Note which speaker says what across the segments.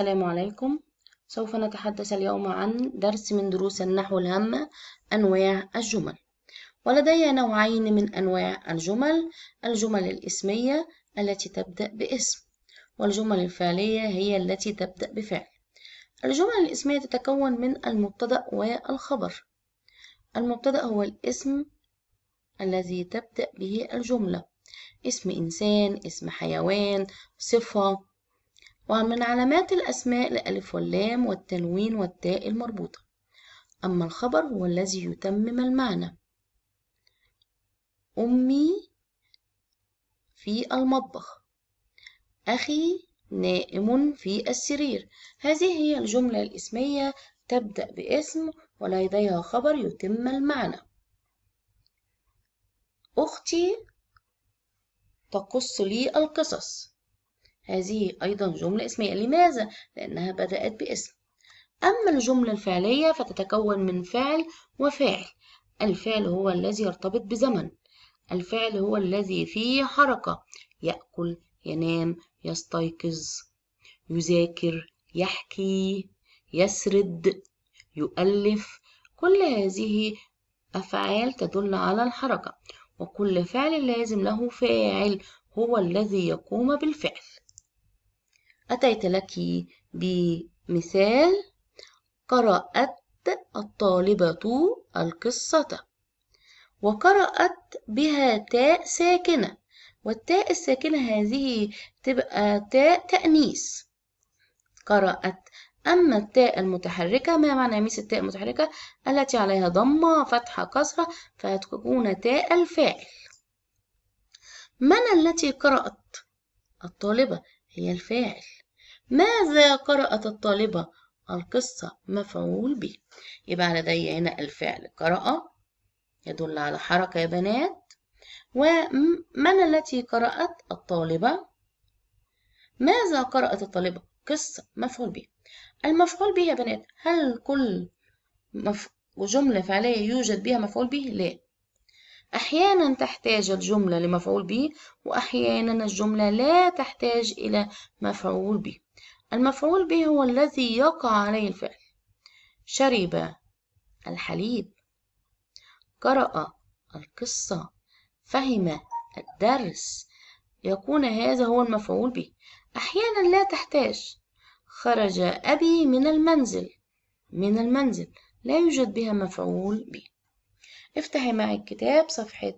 Speaker 1: السلام عليكم سوف نتحدث اليوم عن درس من دروس النحو الهامة أنواع الجمل ولدي نوعين من أنواع الجمل الجمل الاسمية التي تبدأ باسم والجمل الفعلية هي التي تبدأ بفعل الجمل الاسمية تتكون من المبتدأ والخبر المبتدأ هو الاسم الذي تبدأ به الجملة اسم إنسان اسم حيوان صفة ومن علامات الأسماء الألف واللام والتنوين والتاء المربوطة أما الخبر هو الذي يتمم المعنى أمي في المطبخ أخي نائم في السرير هذه هي الجملة الاسمية تبدأ باسم ولديها خبر يتم المعنى أختي تقص لي القصص هذه أيضا جملة اسمية لماذا؟ لأنها بدأت باسم أما الجملة الفعلية فتتكون من فعل وفاعل الفعل هو الذي يرتبط بزمن الفعل هو الذي فيه حركة يأكل ينام يستيقظ يذاكر يحكي يسرد يؤلف كل هذه أفعال تدل على الحركة وكل فعل لازم له فاعل هو الذي يقوم بالفعل أتيت لك بمثال قرأت الطالبة القصة وقرأت بها تاء ساكنة والتاء الساكنة هذه تبقى تاء تأنيث قرأت أما التاء المتحركة ما معنى ميس التاء المتحركة التي عليها ضمة فتحة كسرة فتكون تاء الفاعل من التي قرأت الطالبة هي الفاعل ماذا قرأت الطالبة القصة مفعول به يبقى لدي هنا الفعل قرأ يدل على حركة يا بنات ومن التي قرأت الطالبة ماذا قرأت الطالبة قصة مفعول به المفعول به يا بنات هل كل مف... جملة فعلية يوجد بها مفعول به لا أحيانا تحتاج الجملة لمفعول به وأحيانا الجملة لا تحتاج إلى مفعول به المفعول به هو الذي يقع عليه الفعل شرب الحليب قرأ القصة فهم الدرس يكون هذا هو المفعول به أحيانا لا تحتاج خرج أبي من المنزل من المنزل لا يوجد بها مفعول به افتحي معي الكتاب صفحة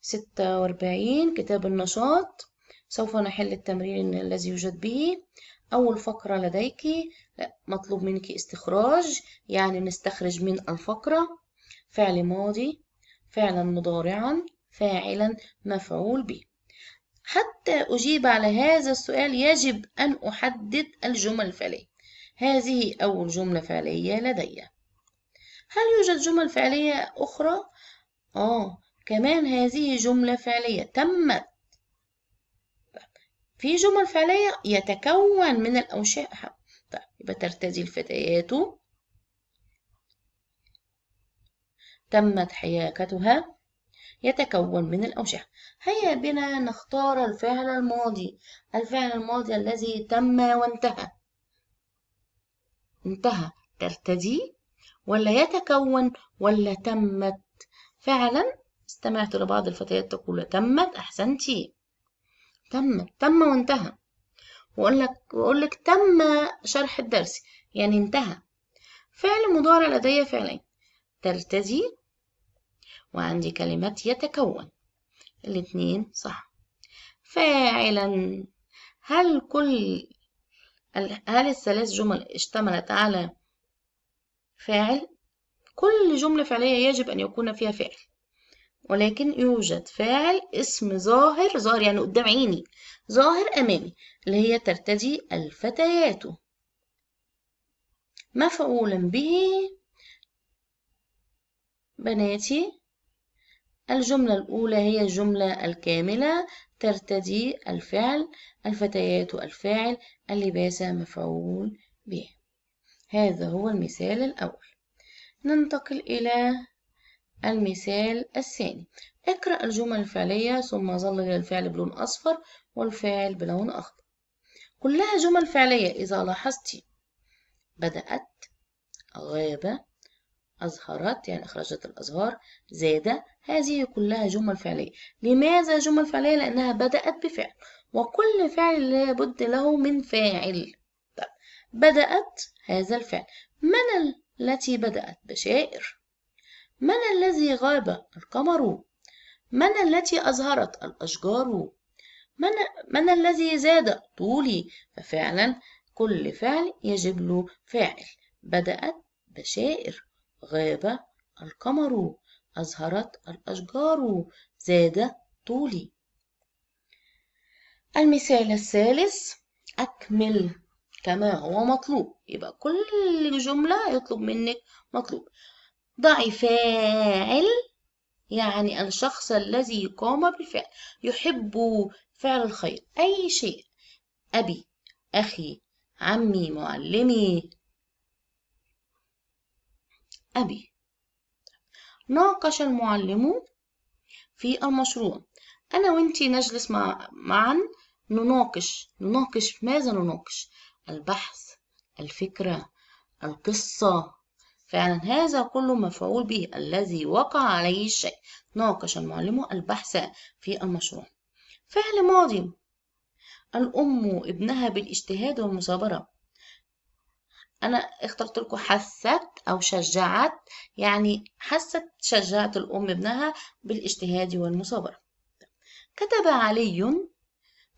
Speaker 1: ستة وأربعين كتاب النشاط سوف نحل التمرين الذي يوجد به أول فقرة لديك مطلوب منك استخراج يعني نستخرج من الفقرة فعل ماضي فعلا مضارعا فاعلا مفعول به حتى أجيب على هذا السؤال يجب أن أحدد الجمل الفعلية هذه أول جملة فعلية لدي هل يوجد جمل فعلية أخرى؟ آه كمان هذه جملة فعلية تمت في جمل فعلية يتكون من الأوشاء طيب يبقى ترتدي الفتيات تمت حياكتها يتكون من الأوشاع هيا بنا نختار الفعل الماضي الفعل الماضي الذي تم وانتهى انتهى ترتدي ولا يتكون ولا تمت فعلا استمعت لبعض الفتيات تقول تمت أحسنتي تمت تم وانتهى وأقول لك وأقول لك تم شرح الدرس يعني انتهى فعل مضارع لدي فعلين ترتدي وعندي كلمة يتكون الاتنين صح فاعلا هل كل هل الثلاث جمل اشتملت على فاعل كل جملة فعلية يجب أن يكون فيها فعل ولكن يوجد فاعل اسم ظاهر ظاهر يعني قدام عيني ظاهر أمامي اللي هي ترتدي الفتيات مفعولا به بناتي الجملة الأولى هي الجملة الكاملة ترتدي الفعل الفتيات الفاعل اللباس مفعول به هذا هو المثال الأول ننتقل إلى المثال الثاني اقرأ الجمل الفعلية ثم ظل الفعل بلون أصفر والفعل بلون أخضر كلها جمل فعلية إذا لاحظت بدأت غاب أظهرت يعني أخرجت الأزهار زاد هذه كلها جمل فعلية لماذا جمل فعلية؟ لأنها بدأت بفعل وكل فعل لابد له من فاعل بدأت هذا الفعل من التي بدأت بشائر من الذي غاب القمر من التي أظهرت الأشجار من, من الذي زاد طولي ففعلا كل فعل يجب له فاعل بدأت بشائر غاب القمر أظهرت الأشجار زاد طولي المثال الثالث أكمل كما هو مطلوب يبقى كل جملة يطلب منك مطلوب ضعي فاعل يعني الشخص الذي قام بالفعل يحب فعل الخير أي شيء أبي أخي عمي معلمي أبي ناقش المعلم في المشروع أنا وإنتي نجلس مع معا نناقش نناقش ماذا نناقش البحث الفكرة القصة فعلا هذا كله مفعول به الذي وقع عليه الشيء ناقش المعلم البحث في المشروع فعل ماضي الأم ابنها بالاجتهاد والمثابرة أنا اخترت لكم حثت أو شجعت يعني حثت شجعت الأم ابنها بالاجتهاد والمثابرة كتب علي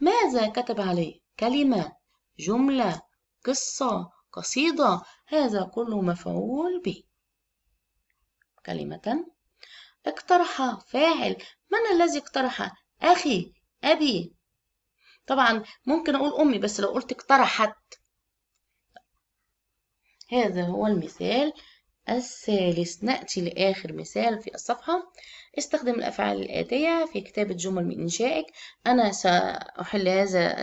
Speaker 1: ماذا كتب علي كلمة جملة قصة قصيدة هذا كله مفعول به كلمة اقترح فاعل من الذي اقترح أخي أبي طبعا ممكن أقول أمي بس لو قلت اقترحت هذا هو المثال الثالث نأتي لآخر مثال في الصفحة استخدم الأفعال الآتية في كتابة جمل من إنشائك أنا سأحل هذا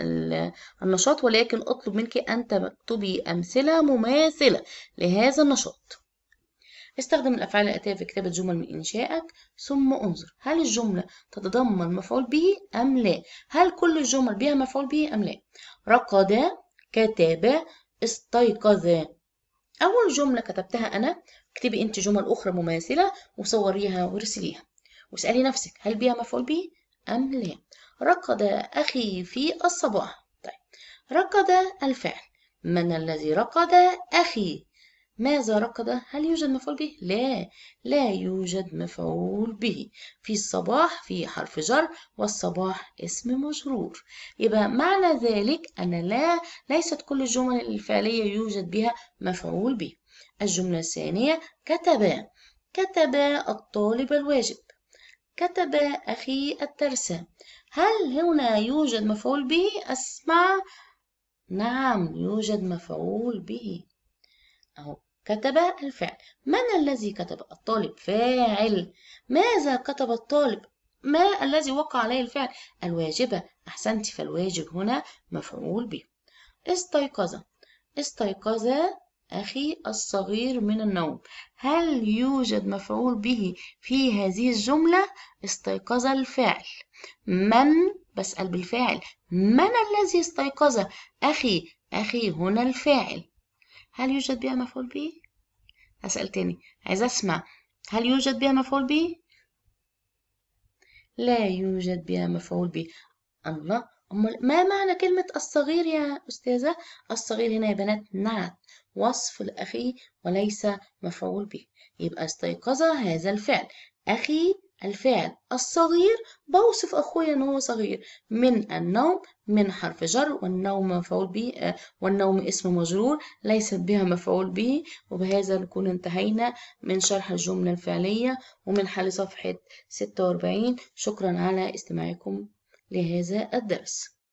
Speaker 1: النشاط ولكن أطلب منك أن تكتبي أمثلة مماثلة لهذا النشاط استخدم الأفعال الآتية في كتابة جمل من إنشائك ثم انظر هل الجملة تتضمن مفعول به أم لا هل كل الجمل بها مفعول به أم لا رقدا كتبا استيقظا أول جملة كتبتها أنا اكتبي أنت جمل أخرى مماثلة وصوريها وارسليها واسألي نفسك هل بها مفعول به أم لا ركض أخي في الصباح طيب ركض الفعل من الذي ركض أخي ماذا ركض هل يوجد مفعول به لا لا يوجد مفعول به في الصباح في حرف جر والصباح اسم مجرور يبقى معنى ذلك أن لا ليست كل الجمل الفعلية يوجد بها مفعول به الجملة الثانية كتب كتب الطالب الواجب كتب أخي الدرس هل هنا يوجد مفعول به أسمع نعم يوجد مفعول به أهو كتب الفعل من الذي كتب الطالب فاعل ماذا كتب الطالب ما الذي وقع عليه الفعل الواجبة أحسنت فالواجب هنا مفعول به استيقظ استيقظ أخي الصغير من النوم هل يوجد مفعول به في هذه الجملة استيقظ الفاعل من بسأل بالفاعل من الذي استيقظ أخي أخي هنا الفاعل هل يوجد بها مفعول به؟ أسأل تاني عايزة أسمع هل يوجد بها مفعول به؟ لا يوجد بها مفعول به الله أمال ما معنى كلمة الصغير يا أستاذة؟ الصغير هنا يا بنات نعت وصف لأخي وليس مفعول به يبقى استيقظ هذا الفعل أخي الفعل الصغير بوصف أخويا إن هو صغير من النوم من حرف جر والنوم مفعول به آه، والنوم اسم مجرور ليست بها مفعول به وبهذا نكون انتهينا من شرح الجملة الفعلية ومن حل صفحة 46 شكرا على استماعكم لهذا الدرس